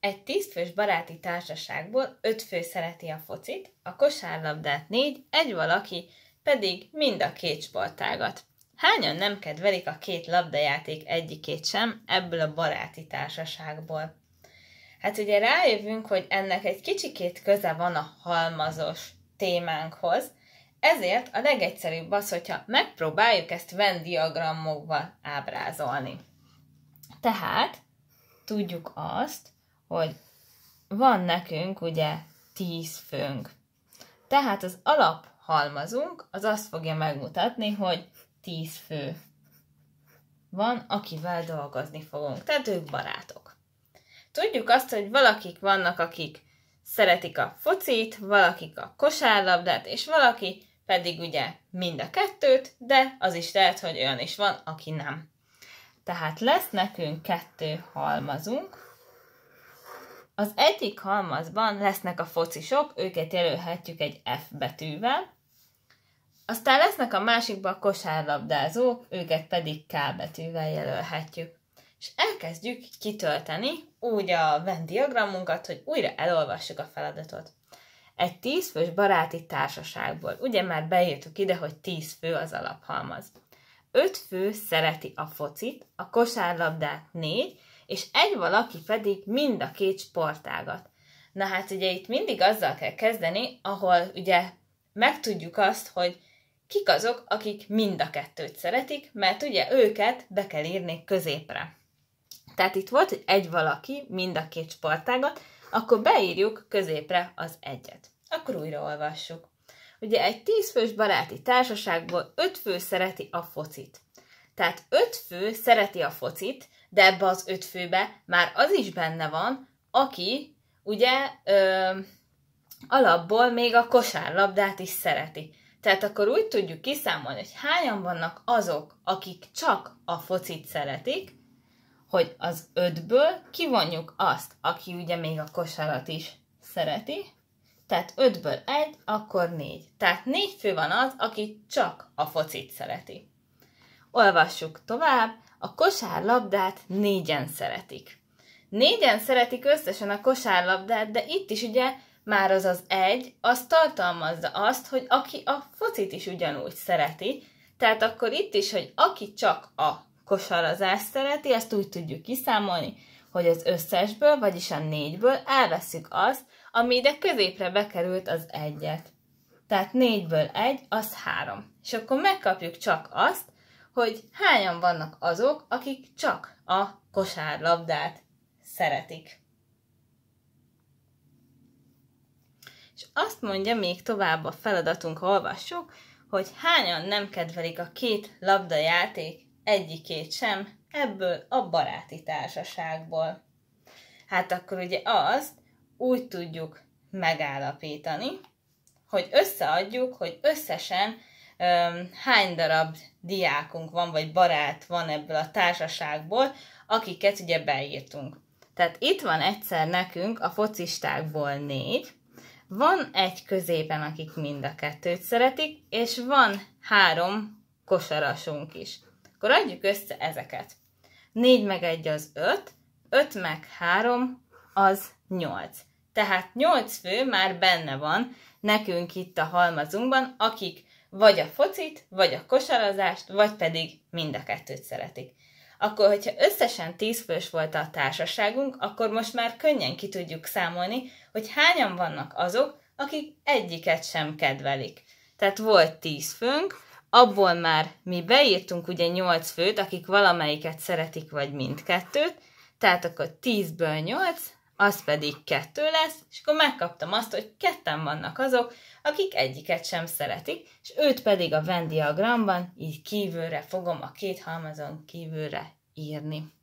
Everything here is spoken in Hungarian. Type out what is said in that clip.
Egy tízfős baráti társaságból öt fő szereti a focit, a kosárlabdát négy, egy valaki pedig mind a két sportágat. Hányan nem kedvelik a két labdajáték egyikét sem ebből a baráti társaságból? Hát ugye rájövünk, hogy ennek egy kicsikét köze van a halmazos témánkhoz, ezért a legegyszerűbb az, hogyha megpróbáljuk ezt Venn diagramokba ábrázolni. Tehát tudjuk azt, hogy van nekünk ugye 10 főnk. Tehát az alaphalmazunk az azt fogja megmutatni, hogy 10 fő van, akivel dolgozni fogunk. Tehát ők barátok. Tudjuk azt, hogy valakik vannak, akik szeretik a focit, valakik a kosárlabdát, és valaki pedig ugye mind a kettőt, de az is lehet, hogy olyan is van, aki nem. Tehát lesz nekünk kettő halmazunk, az egyik halmazban lesznek a focisok, őket jelölhetjük egy F betűvel, aztán lesznek a másikban a kosárlabdázók, őket pedig K betűvel jelölhetjük. És elkezdjük kitölteni úgy a Venn diagramunkat, hogy újra elolvassuk a feladatot. Egy tízfős baráti társaságból, ugye már beírtuk ide, hogy tíz fő az alaphalmaz. Öt fő szereti a focit, a kosárlabdát négy, és egy valaki pedig mind a két sportágat. Na hát ugye itt mindig azzal kell kezdeni, ahol ugye megtudjuk azt, hogy kik azok, akik mind a kettőt szeretik, mert ugye őket be kell írni középre. Tehát itt volt, hogy egy valaki mind a két sportágat, akkor beírjuk középre az egyet. Akkor újraolvassuk. Ugye egy tízfős baráti társaságból öt fő szereti a focit. Tehát öt fő szereti a focit, de ebbe az öt főbe már az is benne van, aki ugye ö, alapból még a kosárlabdát is szereti. Tehát akkor úgy tudjuk kiszámolni, hogy hányan vannak azok, akik csak a focit szeretik, hogy az ötből kivonjuk azt, aki ugye még a kosarat is szereti, tehát ötből egy, akkor négy. Tehát négy fő van az, aki csak a focit szereti. Olvassuk tovább, a kosárlabdát négyen szeretik. Négyen szeretik összesen a kosárlabdát, de itt is ugye már az az egy, az tartalmazza azt, hogy aki a focit is ugyanúgy szereti, tehát akkor itt is, hogy aki csak a kosarazást szereti, ezt úgy tudjuk kiszámolni, hogy az összesből, vagyis a négyből elveszük azt, ami ide középre bekerült az egyet. Tehát négyből egy, az három. És akkor megkapjuk csak azt, hogy hányan vannak azok, akik csak a kosárlabdát szeretik. És azt mondja még tovább a feladatunk, ha olvassuk, hogy hányan nem kedvelik a két labdajáték egyikét sem, ebből a baráti társaságból. Hát akkor ugye azt úgy tudjuk megállapítani, hogy összeadjuk, hogy összesen hány darab diákunk van, vagy barát van ebből a társaságból, akiket ugye beírtunk. Tehát itt van egyszer nekünk a focistákból négy, van egy középen, akik mind a kettőt szeretik, és van három kosarasunk is. Akkor adjuk össze ezeket. 4 meg 1 az 5, 5 meg 3 az 8. Tehát 8 fő már benne van nekünk itt a halmazunkban, akik vagy a focit, vagy a kosarazást, vagy pedig mind a kettőt szeretik. Akkor, hogyha összesen tízfős volt a társaságunk, akkor most már könnyen ki tudjuk számolni, hogy hányan vannak azok, akik egyiket sem kedvelik. Tehát volt tíz főnk, abból már mi beírtunk ugye nyolc főt, akik valamelyiket szeretik, vagy mindkettőt, tehát akkor 10-ből 8, az pedig kettő lesz, és akkor megkaptam azt, hogy ketten vannak azok, akik egyiket sem szeretik, és őt pedig a Venn diagramban így kívülre fogom a két halmazon kívülre írni.